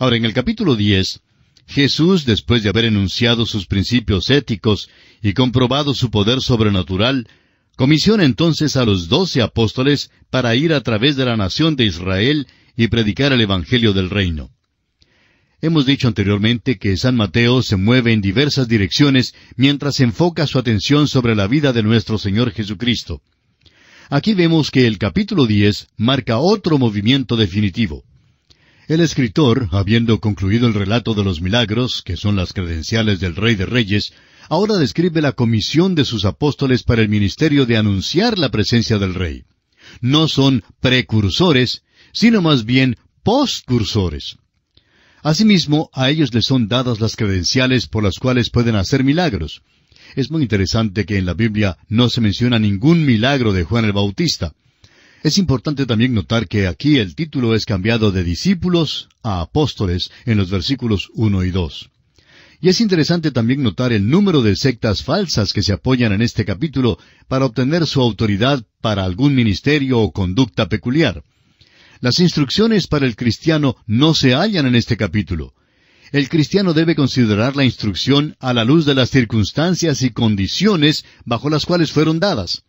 Ahora, en el capítulo 10, Jesús, después de haber enunciado sus principios éticos y comprobado su poder sobrenatural, comisiona entonces a los doce apóstoles para ir a través de la nación de Israel y predicar el Evangelio del Reino. Hemos dicho anteriormente que San Mateo se mueve en diversas direcciones mientras enfoca su atención sobre la vida de nuestro Señor Jesucristo. Aquí vemos que el capítulo 10 marca otro movimiento definitivo. El escritor, habiendo concluido el relato de los milagros, que son las credenciales del Rey de Reyes, ahora describe la comisión de sus apóstoles para el ministerio de anunciar la presencia del Rey. No son precursores, sino más bien postcursores. Asimismo, a ellos les son dadas las credenciales por las cuales pueden hacer milagros. Es muy interesante que en la Biblia no se menciona ningún milagro de Juan el Bautista. Es importante también notar que aquí el título es cambiado de discípulos a apóstoles en los versículos 1 y 2. Y es interesante también notar el número de sectas falsas que se apoyan en este capítulo para obtener su autoridad para algún ministerio o conducta peculiar. Las instrucciones para el cristiano no se hallan en este capítulo. El cristiano debe considerar la instrucción a la luz de las circunstancias y condiciones bajo las cuales fueron dadas.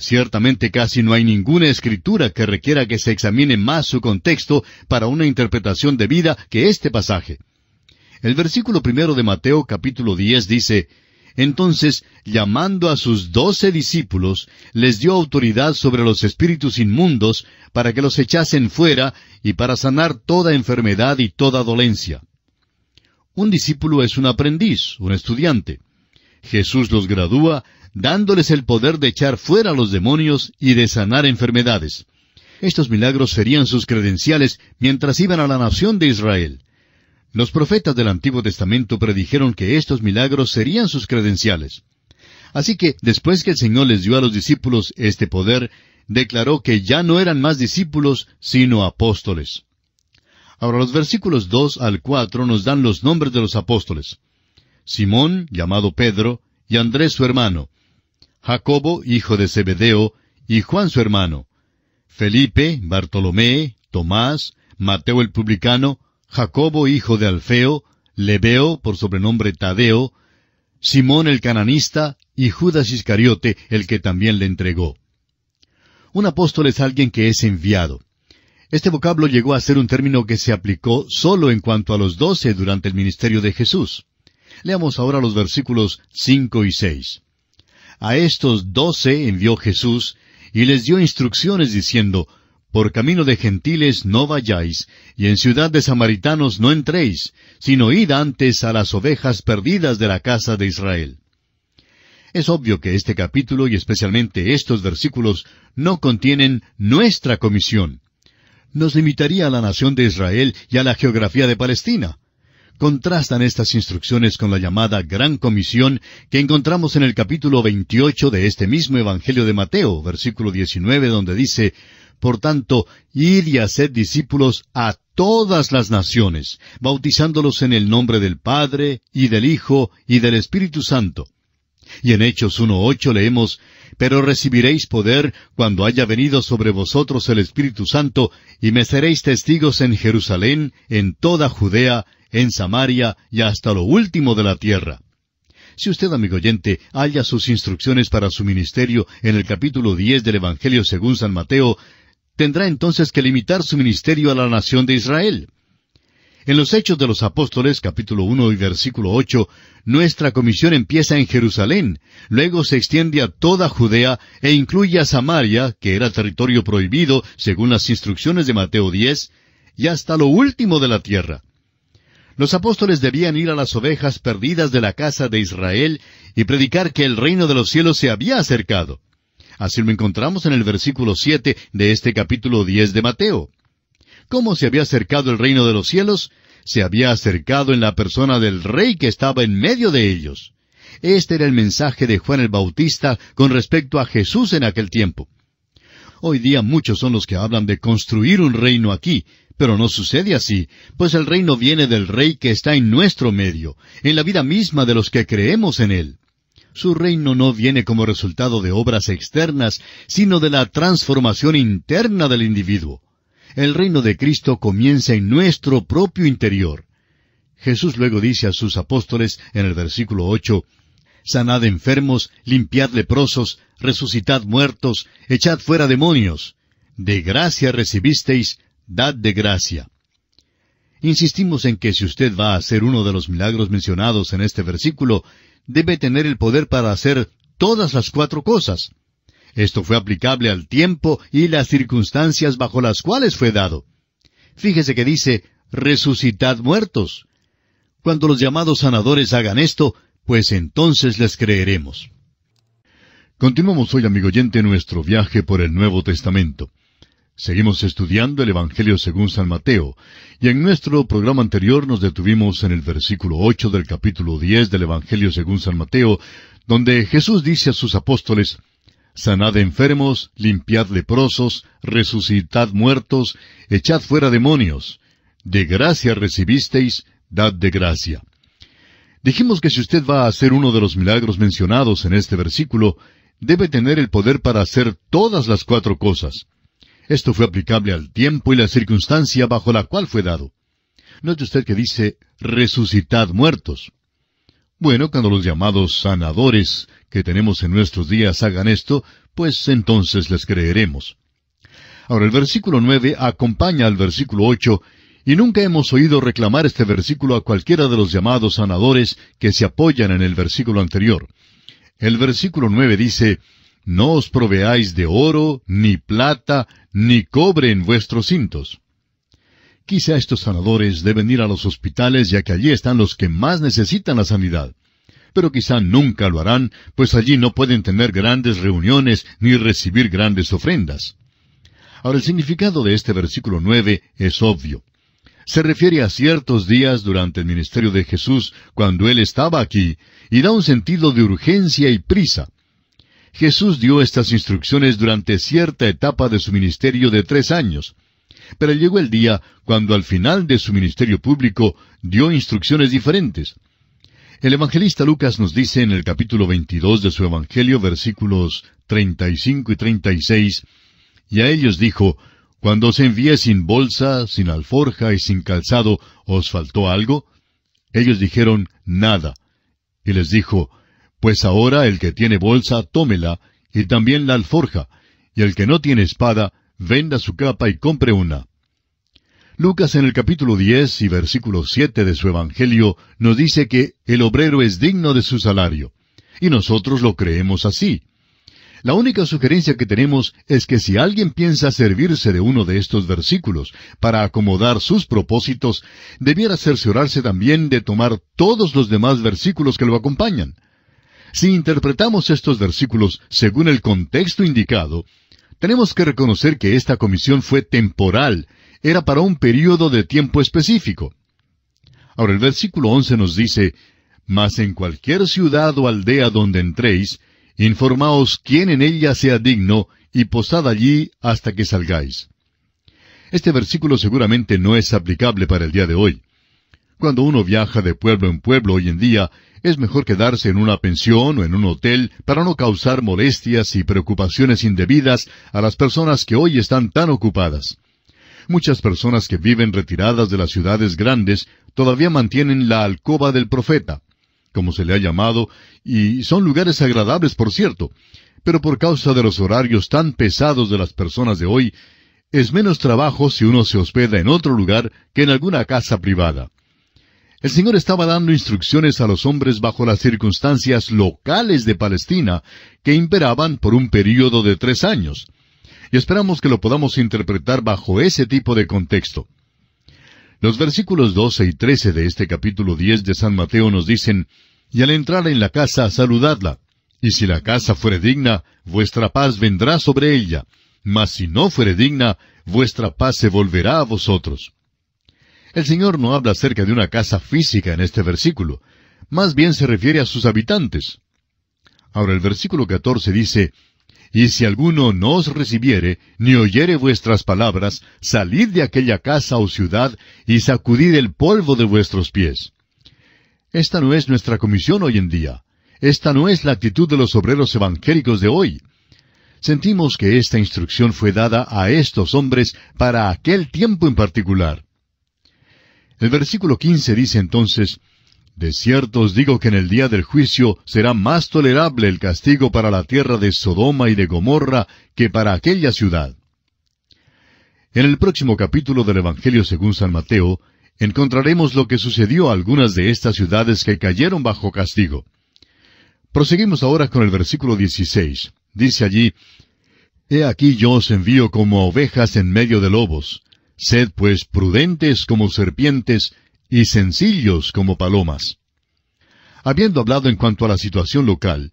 Ciertamente casi no hay ninguna escritura que requiera que se examine más su contexto para una interpretación debida que este pasaje. El versículo primero de Mateo capítulo 10 dice, Entonces, llamando a sus doce discípulos, les dio autoridad sobre los espíritus inmundos para que los echasen fuera y para sanar toda enfermedad y toda dolencia. Un discípulo es un aprendiz, un estudiante. Jesús los gradúa, dándoles el poder de echar fuera a los demonios y de sanar enfermedades. Estos milagros serían sus credenciales mientras iban a la nación de Israel. Los profetas del Antiguo Testamento predijeron que estos milagros serían sus credenciales. Así que, después que el Señor les dio a los discípulos este poder, declaró que ya no eran más discípulos, sino apóstoles. Ahora los versículos 2 al 4 nos dan los nombres de los apóstoles. Simón, llamado Pedro, y Andrés su hermano, Jacobo, hijo de Zebedeo, y Juan su hermano, Felipe, Bartolomé, Tomás, Mateo el publicano, Jacobo, hijo de Alfeo, Lebeo, por sobrenombre Tadeo, Simón el cananista, y Judas Iscariote, el que también le entregó. Un apóstol es alguien que es enviado. Este vocablo llegó a ser un término que se aplicó solo en cuanto a los doce durante el ministerio de Jesús. Leamos ahora los versículos cinco y seis. A estos doce envió Jesús y les dio instrucciones diciendo, Por camino de gentiles no vayáis, y en ciudad de samaritanos no entréis, sino id antes a las ovejas perdidas de la casa de Israel. Es obvio que este capítulo y especialmente estos versículos no contienen nuestra comisión. Nos limitaría a la nación de Israel y a la geografía de Palestina. Contrastan estas instrucciones con la llamada Gran Comisión que encontramos en el capítulo 28 de este mismo Evangelio de Mateo, versículo 19, donde dice, Por tanto, id y haced discípulos a todas las naciones, bautizándolos en el nombre del Padre, y del Hijo, y del Espíritu Santo. Y en Hechos 1.8 leemos, Pero recibiréis poder cuando haya venido sobre vosotros el Espíritu Santo, y me seréis testigos en Jerusalén, en toda Judea, en Samaria y hasta lo último de la tierra. Si usted, amigo oyente, halla sus instrucciones para su ministerio en el capítulo 10 del Evangelio según San Mateo, tendrá entonces que limitar su ministerio a la nación de Israel. En los Hechos de los Apóstoles, capítulo 1 y versículo 8, nuestra comisión empieza en Jerusalén, luego se extiende a toda Judea e incluye a Samaria, que era territorio prohibido según las instrucciones de Mateo 10, y hasta lo último de la tierra. Los apóstoles debían ir a las ovejas perdidas de la casa de Israel y predicar que el reino de los cielos se había acercado. Así lo encontramos en el versículo 7 de este capítulo 10 de Mateo. ¿Cómo se había acercado el reino de los cielos? Se había acercado en la persona del rey que estaba en medio de ellos. Este era el mensaje de Juan el Bautista con respecto a Jesús en aquel tiempo. Hoy día muchos son los que hablan de construir un reino aquí, pero no sucede así, pues el reino viene del Rey que está en nuestro medio, en la vida misma de los que creemos en Él. Su reino no viene como resultado de obras externas, sino de la transformación interna del individuo. El reino de Cristo comienza en nuestro propio interior. Jesús luego dice a sus apóstoles en el versículo 8 Sanad enfermos, limpiad leprosos, resucitad muertos, echad fuera demonios. De gracia recibisteis, dad de gracia. Insistimos en que si usted va a hacer uno de los milagros mencionados en este versículo, debe tener el poder para hacer todas las cuatro cosas. Esto fue aplicable al tiempo y las circunstancias bajo las cuales fue dado. Fíjese que dice, resucitad muertos. Cuando los llamados sanadores hagan esto, pues entonces les creeremos. Continuamos hoy, amigo oyente, nuestro viaje por el Nuevo Testamento. Seguimos estudiando el Evangelio según San Mateo, y en nuestro programa anterior nos detuvimos en el versículo 8 del capítulo 10 del Evangelio según San Mateo, donde Jesús dice a sus apóstoles, Sanad enfermos, limpiad leprosos, resucitad muertos, echad fuera demonios. De gracia recibisteis, dad de gracia. Dijimos que si usted va a hacer uno de los milagros mencionados en este versículo, debe tener el poder para hacer todas las cuatro cosas. Esto fue aplicable al tiempo y la circunstancia bajo la cual fue dado. Note usted que dice, resucitad muertos. Bueno, cuando los llamados sanadores que tenemos en nuestros días hagan esto, pues entonces les creeremos. Ahora el versículo 9 acompaña al versículo 8 y nunca hemos oído reclamar este versículo a cualquiera de los llamados sanadores que se apoyan en el versículo anterior. El versículo 9 dice, No os proveáis de oro, ni plata, ni cobren vuestros cintos. Quizá estos sanadores deben ir a los hospitales ya que allí están los que más necesitan la sanidad. Pero quizá nunca lo harán, pues allí no pueden tener grandes reuniones ni recibir grandes ofrendas. Ahora el significado de este versículo 9 es obvio. Se refiere a ciertos días durante el ministerio de Jesús cuando Él estaba aquí y da un sentido de urgencia y prisa. Jesús dio estas instrucciones durante cierta etapa de su ministerio de tres años. Pero llegó el día cuando al final de su ministerio público dio instrucciones diferentes. El evangelista Lucas nos dice en el capítulo 22 de su evangelio, versículos 35 y 36, y a ellos dijo, cuando os envié sin bolsa, sin alforja y sin calzado, ¿os faltó algo? Ellos dijeron, nada. Y les dijo, pues ahora el que tiene bolsa, tómela, y también la alforja, y el que no tiene espada, venda su capa y compre una. Lucas en el capítulo 10 y versículo 7 de su Evangelio nos dice que el obrero es digno de su salario, y nosotros lo creemos así. La única sugerencia que tenemos es que si alguien piensa servirse de uno de estos versículos para acomodar sus propósitos, debiera cerciorarse también de tomar todos los demás versículos que lo acompañan. Si interpretamos estos versículos según el contexto indicado, tenemos que reconocer que esta comisión fue temporal, era para un periodo de tiempo específico. Ahora el versículo 11 nos dice, Mas en cualquier ciudad o aldea donde entréis, informaos quién en ella sea digno, y posad allí hasta que salgáis. Este versículo seguramente no es aplicable para el día de hoy. Cuando uno viaja de pueblo en pueblo hoy en día, es mejor quedarse en una pensión o en un hotel para no causar molestias y preocupaciones indebidas a las personas que hoy están tan ocupadas. Muchas personas que viven retiradas de las ciudades grandes todavía mantienen la alcoba del profeta, como se le ha llamado, y son lugares agradables, por cierto, pero por causa de los horarios tan pesados de las personas de hoy, es menos trabajo si uno se hospeda en otro lugar que en alguna casa privada. El Señor estaba dando instrucciones a los hombres bajo las circunstancias locales de Palestina, que imperaban por un período de tres años. Y esperamos que lo podamos interpretar bajo ese tipo de contexto. Los versículos 12 y 13 de este capítulo 10 de San Mateo nos dicen, Y al entrar en la casa, saludadla. Y si la casa fuere digna, vuestra paz vendrá sobre ella. Mas si no fuere digna, vuestra paz se volverá a vosotros. El Señor no habla acerca de una casa física en este versículo, más bien se refiere a sus habitantes. Ahora el versículo 14 dice, Y si alguno no os recibiere, ni oyere vuestras palabras, salid de aquella casa o ciudad, y sacudid el polvo de vuestros pies. Esta no es nuestra comisión hoy en día. Esta no es la actitud de los obreros evangélicos de hoy. Sentimos que esta instrucción fue dada a estos hombres para aquel tiempo en particular. El versículo 15 dice entonces, De cierto os digo que en el día del juicio será más tolerable el castigo para la tierra de Sodoma y de Gomorra que para aquella ciudad. En el próximo capítulo del Evangelio según San Mateo, encontraremos lo que sucedió a algunas de estas ciudades que cayeron bajo castigo. Proseguimos ahora con el versículo 16. Dice allí, He aquí yo os envío como ovejas en medio de lobos. Sed pues prudentes como serpientes y sencillos como palomas. Habiendo hablado en cuanto a la situación local,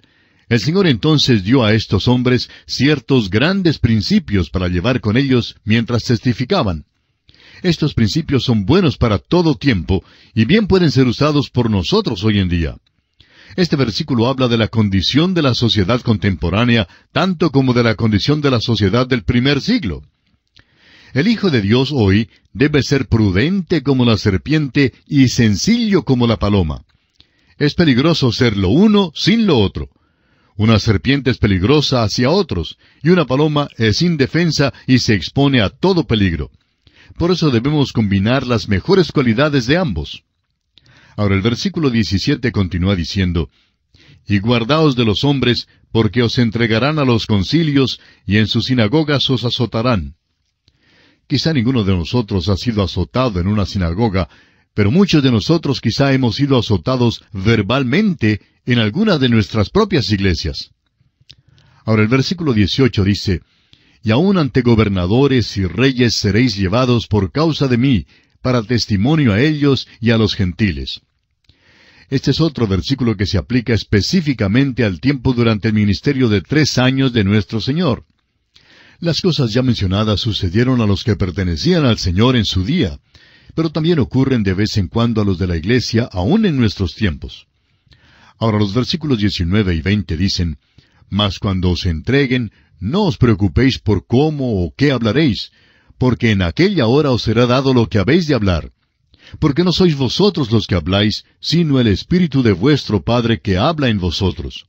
el Señor entonces dio a estos hombres ciertos grandes principios para llevar con ellos mientras testificaban. Estos principios son buenos para todo tiempo y bien pueden ser usados por nosotros hoy en día. Este versículo habla de la condición de la sociedad contemporánea tanto como de la condición de la sociedad del primer siglo. El Hijo de Dios hoy debe ser prudente como la serpiente y sencillo como la paloma. Es peligroso ser lo uno sin lo otro. Una serpiente es peligrosa hacia otros, y una paloma es indefensa y se expone a todo peligro. Por eso debemos combinar las mejores cualidades de ambos. Ahora el versículo 17 continúa diciendo, Y guardaos de los hombres, porque os entregarán a los concilios, y en sus sinagogas os azotarán. Quizá ninguno de nosotros ha sido azotado en una sinagoga, pero muchos de nosotros quizá hemos sido azotados verbalmente en alguna de nuestras propias iglesias. Ahora el versículo 18 dice, Y aun ante gobernadores y reyes seréis llevados por causa de mí, para testimonio a ellos y a los gentiles. Este es otro versículo que se aplica específicamente al tiempo durante el ministerio de tres años de nuestro Señor. Las cosas ya mencionadas sucedieron a los que pertenecían al Señor en su día, pero también ocurren de vez en cuando a los de la Iglesia aún en nuestros tiempos. Ahora los versículos 19 y 20 dicen, Mas cuando os entreguen, no os preocupéis por cómo o qué hablaréis, porque en aquella hora os será dado lo que habéis de hablar. Porque no sois vosotros los que habláis, sino el Espíritu de vuestro Padre que habla en vosotros.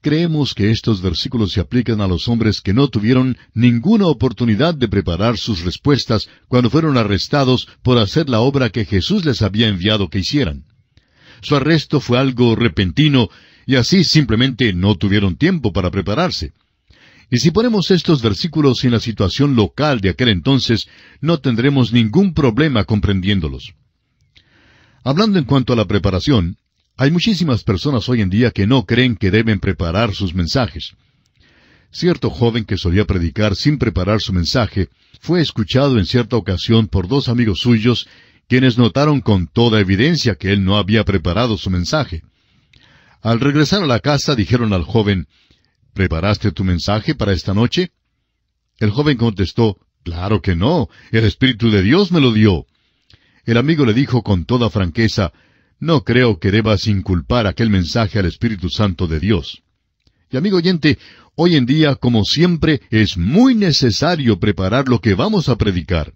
Creemos que estos versículos se aplican a los hombres que no tuvieron ninguna oportunidad de preparar sus respuestas cuando fueron arrestados por hacer la obra que Jesús les había enviado que hicieran. Su arresto fue algo repentino y así simplemente no tuvieron tiempo para prepararse. Y si ponemos estos versículos en la situación local de aquel entonces, no tendremos ningún problema comprendiéndolos. Hablando en cuanto a la preparación, hay muchísimas personas hoy en día que no creen que deben preparar sus mensajes. Cierto joven que solía predicar sin preparar su mensaje fue escuchado en cierta ocasión por dos amigos suyos, quienes notaron con toda evidencia que él no había preparado su mensaje. Al regresar a la casa dijeron al joven, ¿Preparaste tu mensaje para esta noche? El joven contestó, Claro que no, el Espíritu de Dios me lo dio. El amigo le dijo con toda franqueza, no creo que debas inculpar aquel mensaje al Espíritu Santo de Dios. Y amigo oyente, hoy en día, como siempre, es muy necesario preparar lo que vamos a predicar.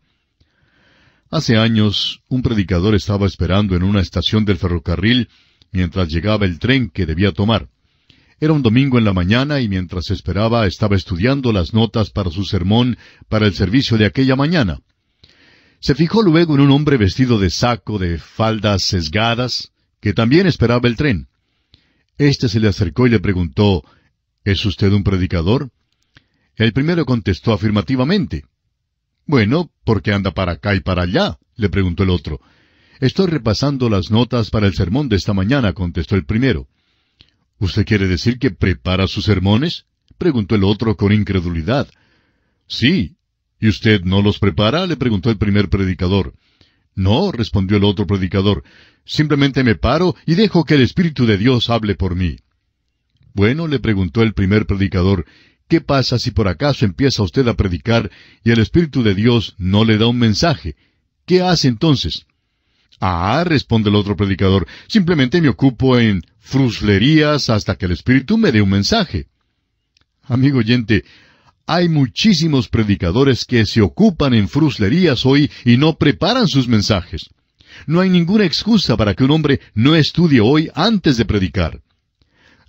Hace años, un predicador estaba esperando en una estación del ferrocarril mientras llegaba el tren que debía tomar. Era un domingo en la mañana y mientras esperaba estaba estudiando las notas para su sermón para el servicio de aquella mañana. Se fijó luego en un hombre vestido de saco de faldas sesgadas, que también esperaba el tren. Este se le acercó y le preguntó, ¿Es usted un predicador? El primero contestó afirmativamente. Bueno, ¿por qué anda para acá y para allá? le preguntó el otro. Estoy repasando las notas para el sermón de esta mañana, contestó el primero. ¿Usted quiere decir que prepara sus sermones? preguntó el otro con incredulidad. Sí, ¿Y usted no los prepara? le preguntó el primer predicador. No, respondió el otro predicador, simplemente me paro y dejo que el Espíritu de Dios hable por mí. Bueno, le preguntó el primer predicador, ¿qué pasa si por acaso empieza usted a predicar y el Espíritu de Dios no le da un mensaje? ¿Qué hace entonces? Ah, responde el otro predicador, simplemente me ocupo en fruslerías hasta que el Espíritu me dé un mensaje. Amigo oyente, hay muchísimos predicadores que se ocupan en fruslerías hoy y no preparan sus mensajes. No hay ninguna excusa para que un hombre no estudie hoy antes de predicar.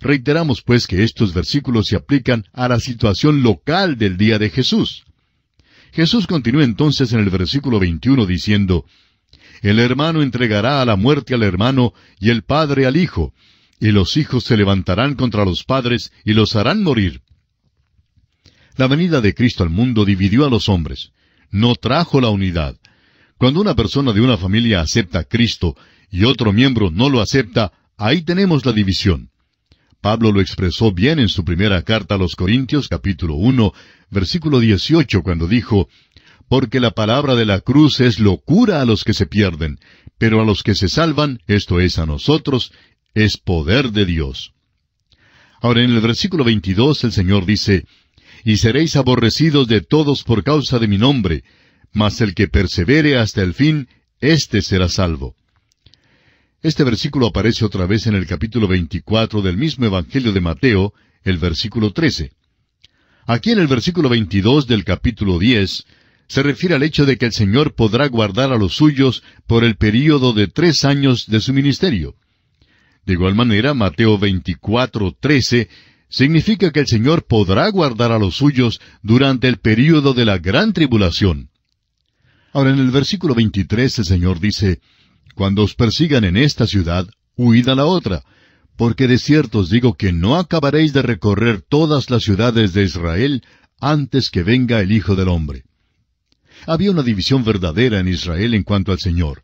Reiteramos pues que estos versículos se aplican a la situación local del día de Jesús. Jesús continúa entonces en el versículo 21 diciendo, El hermano entregará a la muerte al hermano y el padre al hijo, y los hijos se levantarán contra los padres y los harán morir. La venida de Cristo al mundo dividió a los hombres. No trajo la unidad. Cuando una persona de una familia acepta a Cristo y otro miembro no lo acepta, ahí tenemos la división. Pablo lo expresó bien en su primera carta a los Corintios capítulo 1, versículo 18, cuando dijo, Porque la palabra de la cruz es locura a los que se pierden, pero a los que se salvan, esto es a nosotros, es poder de Dios. Ahora en el versículo 22 el Señor dice, y seréis aborrecidos de todos por causa de mi nombre, mas el que persevere hasta el fin, éste será salvo. Este versículo aparece otra vez en el capítulo 24 del mismo Evangelio de Mateo, el versículo 13. Aquí en el versículo 22 del capítulo 10, se refiere al hecho de que el Señor podrá guardar a los suyos por el período de tres años de su ministerio. De igual manera, Mateo 24, 13 significa que el Señor podrá guardar a los suyos durante el período de la gran tribulación. Ahora en el versículo 23 el Señor dice, Cuando os persigan en esta ciudad, huid a la otra, porque de cierto os digo que no acabaréis de recorrer todas las ciudades de Israel antes que venga el Hijo del Hombre. Había una división verdadera en Israel en cuanto al Señor.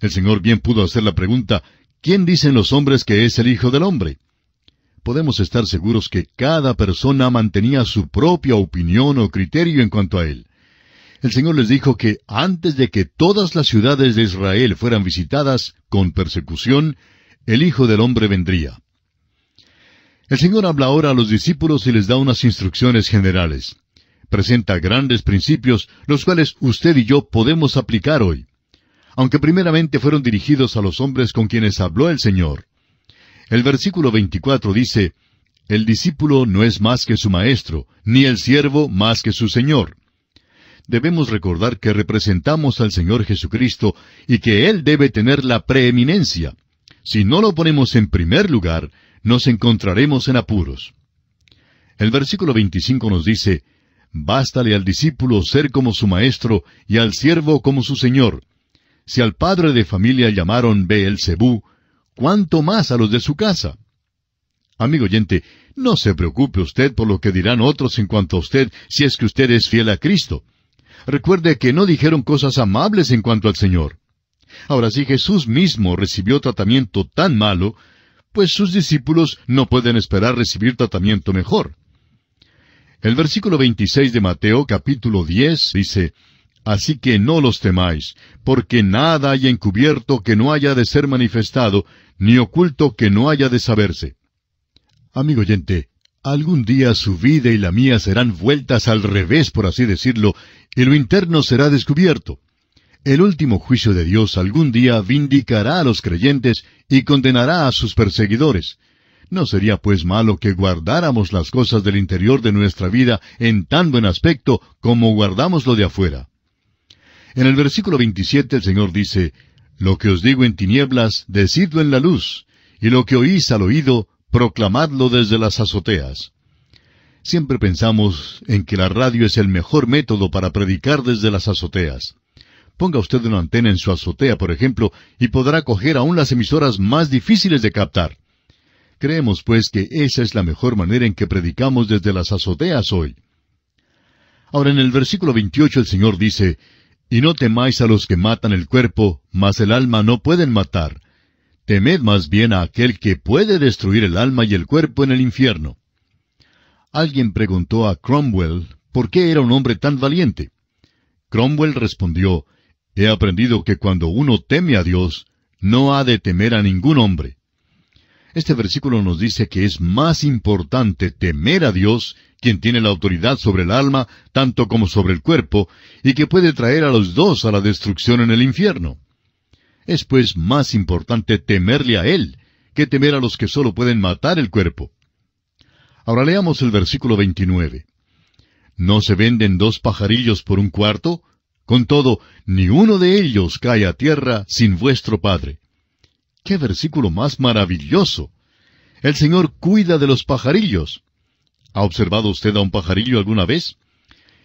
El Señor bien pudo hacer la pregunta, ¿quién dicen los hombres que es el Hijo del Hombre? podemos estar seguros que cada persona mantenía su propia opinión o criterio en cuanto a él. El Señor les dijo que antes de que todas las ciudades de Israel fueran visitadas con persecución, el Hijo del Hombre vendría. El Señor habla ahora a los discípulos y les da unas instrucciones generales. Presenta grandes principios, los cuales usted y yo podemos aplicar hoy, aunque primeramente fueron dirigidos a los hombres con quienes habló el Señor. El versículo 24 dice, El discípulo no es más que su maestro, ni el siervo más que su señor. Debemos recordar que representamos al Señor Jesucristo y que Él debe tener la preeminencia. Si no lo ponemos en primer lugar, nos encontraremos en apuros. El versículo 25 nos dice, Bástale al discípulo ser como su maestro y al siervo como su señor. Si al padre de familia llamaron Beelzebú, cuánto más a los de su casa. Amigo oyente, no se preocupe usted por lo que dirán otros en cuanto a usted si es que usted es fiel a Cristo. Recuerde que no dijeron cosas amables en cuanto al Señor. Ahora, si Jesús mismo recibió tratamiento tan malo, pues sus discípulos no pueden esperar recibir tratamiento mejor. El versículo 26 de Mateo capítulo 10 dice, Así que no los temáis, porque nada hay encubierto que no haya de ser manifestado, ni oculto que no haya de saberse. Amigo oyente, algún día su vida y la mía serán vueltas al revés, por así decirlo, y lo interno será descubierto. El último juicio de Dios algún día vindicará a los creyentes y condenará a sus perseguidores. ¿No sería pues malo que guardáramos las cosas del interior de nuestra vida en tan buen aspecto como guardamos lo de afuera? En el versículo 27 el Señor dice, Lo que os digo en tinieblas, decidlo en la luz, y lo que oís al oído, proclamadlo desde las azoteas. Siempre pensamos en que la radio es el mejor método para predicar desde las azoteas. Ponga usted una antena en su azotea, por ejemplo, y podrá coger aún las emisoras más difíciles de captar. Creemos, pues, que esa es la mejor manera en que predicamos desde las azoteas hoy. Ahora en el versículo 28 el Señor dice, y no temáis a los que matan el cuerpo, mas el alma no pueden matar. Temed más bien a aquel que puede destruir el alma y el cuerpo en el infierno. Alguien preguntó a Cromwell por qué era un hombre tan valiente. Cromwell respondió, He aprendido que cuando uno teme a Dios, no ha de temer a ningún hombre. Este versículo nos dice que es más importante temer a Dios quien tiene la autoridad sobre el alma, tanto como sobre el cuerpo, y que puede traer a los dos a la destrucción en el infierno. Es pues más importante temerle a Él, que temer a los que sólo pueden matar el cuerpo. Ahora leamos el versículo 29. ¿No se venden dos pajarillos por un cuarto? Con todo, ni uno de ellos cae a tierra sin vuestro Padre. ¡Qué versículo más maravilloso! El Señor cuida de los pajarillos. ¿Ha observado usted a un pajarillo alguna vez?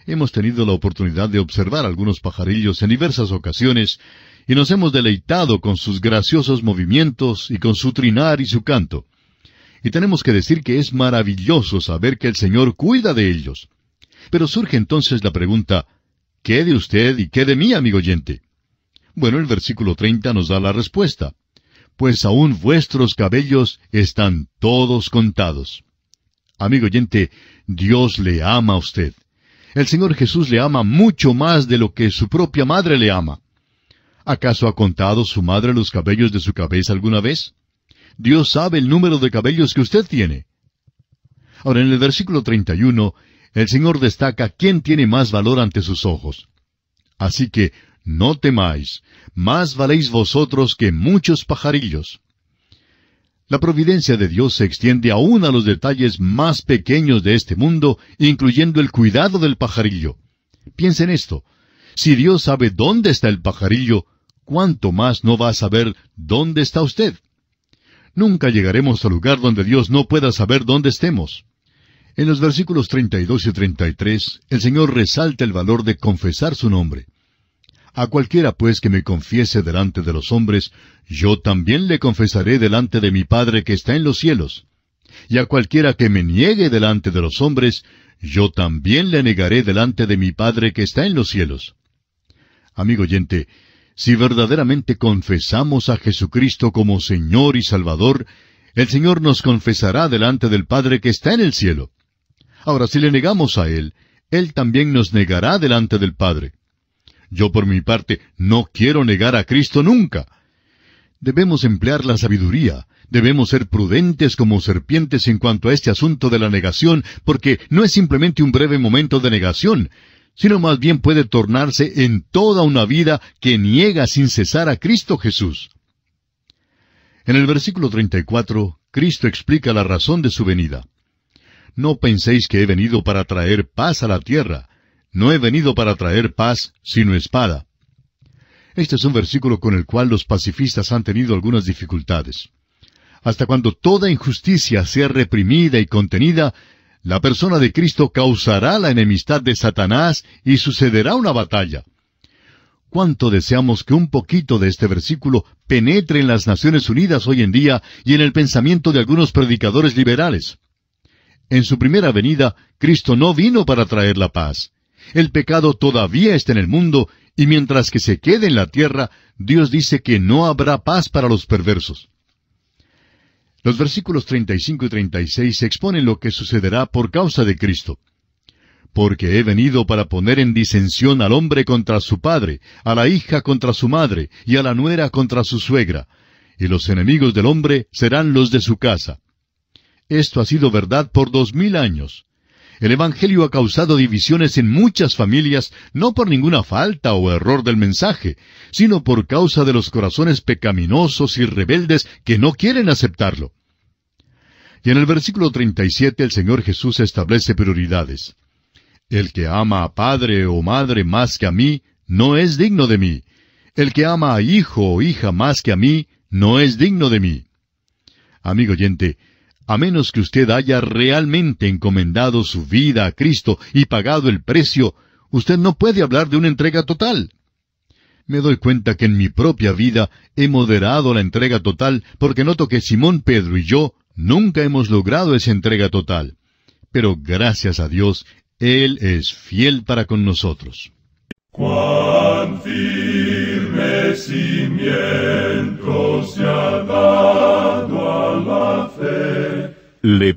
Hemos tenido la oportunidad de observar algunos pajarillos en diversas ocasiones y nos hemos deleitado con sus graciosos movimientos y con su trinar y su canto. Y tenemos que decir que es maravilloso saber que el Señor cuida de ellos. Pero surge entonces la pregunta, ¿qué de usted y qué de mí, amigo oyente? Bueno, el versículo 30 nos da la respuesta. Pues aún vuestros cabellos están todos contados. Amigo oyente, Dios le ama a usted. El Señor Jesús le ama mucho más de lo que su propia madre le ama. ¿Acaso ha contado su madre los cabellos de su cabeza alguna vez? Dios sabe el número de cabellos que usted tiene. Ahora, en el versículo 31, el Señor destaca quién tiene más valor ante sus ojos. Así que, no temáis, más valéis vosotros que muchos pajarillos. La providencia de Dios se extiende aún a los detalles más pequeños de este mundo, incluyendo el cuidado del pajarillo. Piensen en esto. Si Dios sabe dónde está el pajarillo, ¿cuánto más no va a saber dónde está usted? Nunca llegaremos al lugar donde Dios no pueda saber dónde estemos. En los versículos 32 y 33, el Señor resalta el valor de confesar su nombre. A cualquiera pues que me confiese delante de los hombres, yo también le confesaré delante de mi Padre que está en los cielos. Y a cualquiera que me niegue delante de los hombres, yo también le negaré delante de mi Padre que está en los cielos. Amigo oyente, si verdaderamente confesamos a Jesucristo como Señor y Salvador, el Señor nos confesará delante del Padre que está en el cielo. Ahora, si le negamos a Él, Él también nos negará delante del Padre. Yo por mi parte no quiero negar a Cristo nunca. Debemos emplear la sabiduría, debemos ser prudentes como serpientes en cuanto a este asunto de la negación, porque no es simplemente un breve momento de negación, sino más bien puede tornarse en toda una vida que niega sin cesar a Cristo Jesús. En el versículo 34, Cristo explica la razón de su venida. No penséis que he venido para traer paz a la tierra. No he venido para traer paz, sino espada. Este es un versículo con el cual los pacifistas han tenido algunas dificultades. Hasta cuando toda injusticia sea reprimida y contenida, la persona de Cristo causará la enemistad de Satanás y sucederá una batalla. ¿Cuánto deseamos que un poquito de este versículo penetre en las Naciones Unidas hoy en día y en el pensamiento de algunos predicadores liberales? En su primera venida, Cristo no vino para traer la paz. El pecado todavía está en el mundo, y mientras que se quede en la tierra, Dios dice que no habrá paz para los perversos. Los versículos 35 y 36 exponen lo que sucederá por causa de Cristo. Porque he venido para poner en disensión al hombre contra su padre, a la hija contra su madre, y a la nuera contra su suegra, y los enemigos del hombre serán los de su casa. Esto ha sido verdad por dos mil años. El Evangelio ha causado divisiones en muchas familias, no por ninguna falta o error del mensaje, sino por causa de los corazones pecaminosos y rebeldes que no quieren aceptarlo. Y en el versículo 37 el Señor Jesús establece prioridades. El que ama a padre o madre más que a mí, no es digno de mí. El que ama a hijo o hija más que a mí, no es digno de mí. Amigo oyente, a menos que usted haya realmente encomendado su vida a Cristo y pagado el precio, usted no puede hablar de una entrega total. Me doy cuenta que en mi propia vida he moderado la entrega total porque noto que Simón Pedro y yo nunca hemos logrado esa entrega total. Pero gracias a Dios, Él es fiel para con nosotros. Cuán firme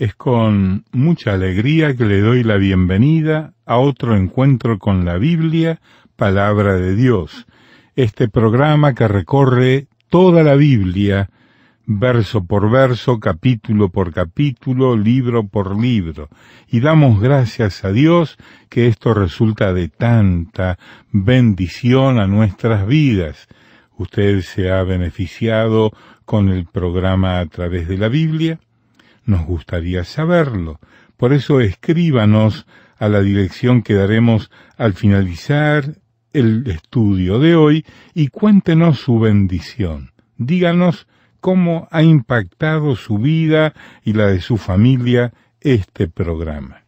es con mucha alegría que le doy la bienvenida a otro encuentro con la Biblia, palabra de Dios, este programa que recorre toda la Biblia, verso por verso, capítulo por capítulo, libro por libro, y damos gracias a Dios que esto resulta de tanta bendición a nuestras vidas. Usted se ha beneficiado con el programa a través de la Biblia nos gustaría saberlo. Por eso escríbanos a la dirección que daremos al finalizar el estudio de hoy y cuéntenos su bendición. Díganos cómo ha impactado su vida y la de su familia este programa.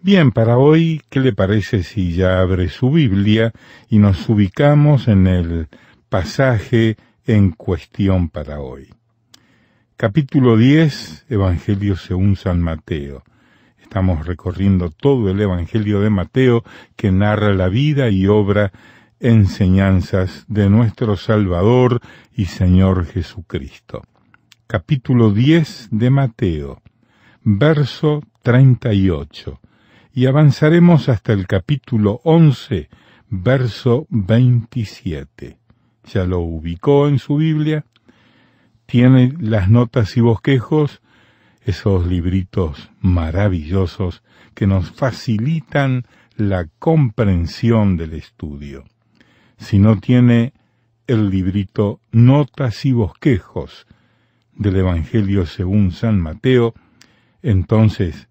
Bien, para hoy, ¿qué le parece si ya abre su Biblia y nos ubicamos en el pasaje en cuestión para hoy? Capítulo 10, Evangelio según San Mateo. Estamos recorriendo todo el Evangelio de Mateo que narra la vida y obra enseñanzas de nuestro Salvador y Señor Jesucristo. Capítulo 10 de Mateo, verso 38. Y avanzaremos hasta el capítulo 11, verso 27. ¿Ya lo ubicó en su Biblia? tiene las notas y bosquejos, esos libritos maravillosos que nos facilitan la comprensión del estudio. Si no tiene el librito Notas y bosquejos del Evangelio según San Mateo, entonces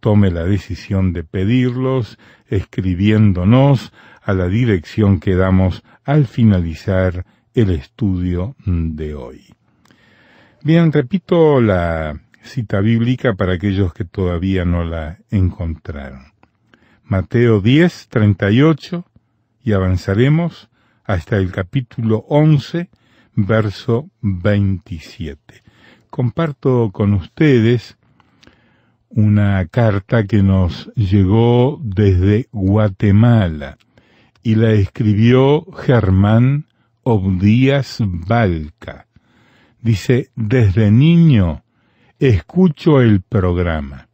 tome la decisión de pedirlos escribiéndonos a la dirección que damos al finalizar el estudio de hoy. Bien, repito la cita bíblica para aquellos que todavía no la encontraron. Mateo 10, 38, y avanzaremos hasta el capítulo 11, verso 27. Comparto con ustedes una carta que nos llegó desde Guatemala y la escribió Germán Obdías Balca. Dice, desde niño escucho el programa.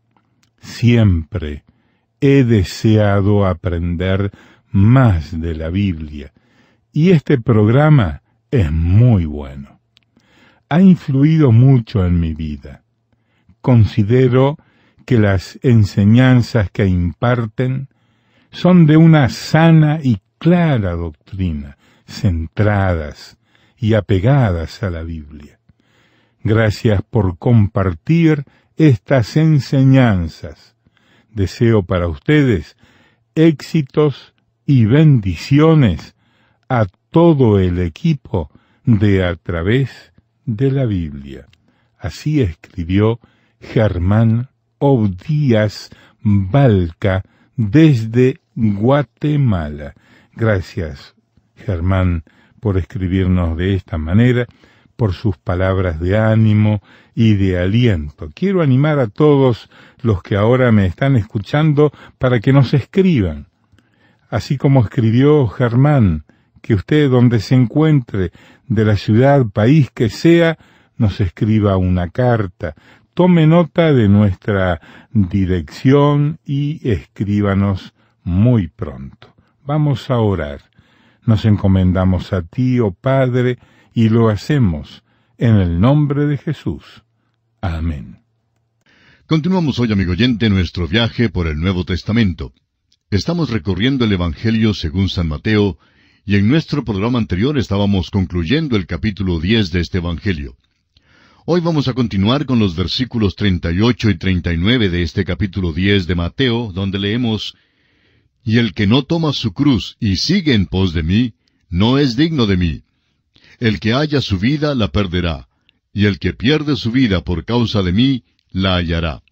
Siempre he deseado aprender más de la Biblia y este programa es muy bueno. Ha influido mucho en mi vida. Considero que las enseñanzas que imparten son de una sana y clara doctrina, centradas y apegadas a la Biblia. Gracias por compartir estas enseñanzas. Deseo para ustedes éxitos y bendiciones a todo el equipo de A través de la Biblia. Así escribió Germán Obdías Balca desde Guatemala. Gracias, Germán, por escribirnos de esta manera por sus palabras de ánimo y de aliento. Quiero animar a todos los que ahora me están escuchando para que nos escriban, así como escribió Germán, que usted donde se encuentre, de la ciudad, país que sea, nos escriba una carta. Tome nota de nuestra dirección y escríbanos muy pronto. Vamos a orar. Nos encomendamos a ti, oh Padre, y lo hacemos en el nombre de Jesús. Amén. Continuamos hoy, amigo oyente, nuestro viaje por el Nuevo Testamento. Estamos recorriendo el Evangelio según San Mateo, y en nuestro programa anterior estábamos concluyendo el capítulo 10 de este Evangelio. Hoy vamos a continuar con los versículos 38 y 39 de este capítulo 10 de Mateo, donde leemos, Y el que no toma su cruz y sigue en pos de mí, no es digno de mí. El que haya su vida la perderá, y el que pierde su vida por causa de mí la hallará.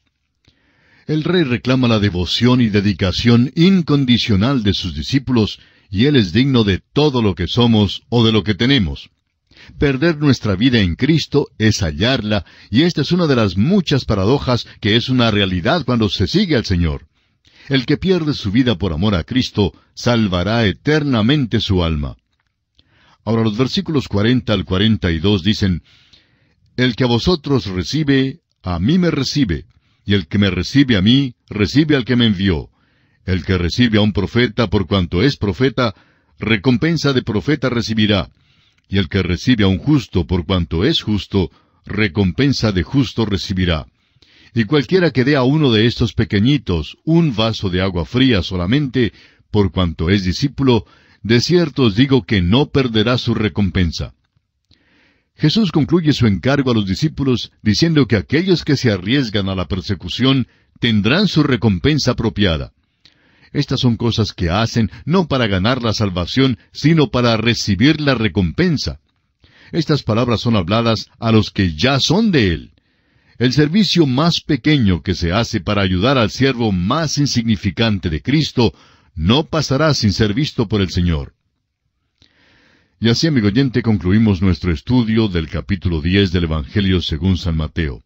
El rey reclama la devoción y dedicación incondicional de sus discípulos, y él es digno de todo lo que somos o de lo que tenemos. Perder nuestra vida en Cristo es hallarla, y esta es una de las muchas paradojas que es una realidad cuando se sigue al Señor. El que pierde su vida por amor a Cristo salvará eternamente su alma. Ahora los versículos 40 al 42 dicen, El que a vosotros recibe, a mí me recibe, y el que me recibe a mí, recibe al que me envió. El que recibe a un profeta por cuanto es profeta, recompensa de profeta recibirá. Y el que recibe a un justo por cuanto es justo, recompensa de justo recibirá. Y cualquiera que dé a uno de estos pequeñitos un vaso de agua fría solamente, por cuanto es discípulo, de cierto os digo que no perderá su recompensa. Jesús concluye su encargo a los discípulos diciendo que aquellos que se arriesgan a la persecución tendrán su recompensa apropiada. Estas son cosas que hacen no para ganar la salvación, sino para recibir la recompensa. Estas palabras son habladas a los que ya son de Él. El servicio más pequeño que se hace para ayudar al siervo más insignificante de Cristo no pasará sin ser visto por el Señor. Y así, amigo oyente, concluimos nuestro estudio del capítulo 10 del Evangelio según San Mateo.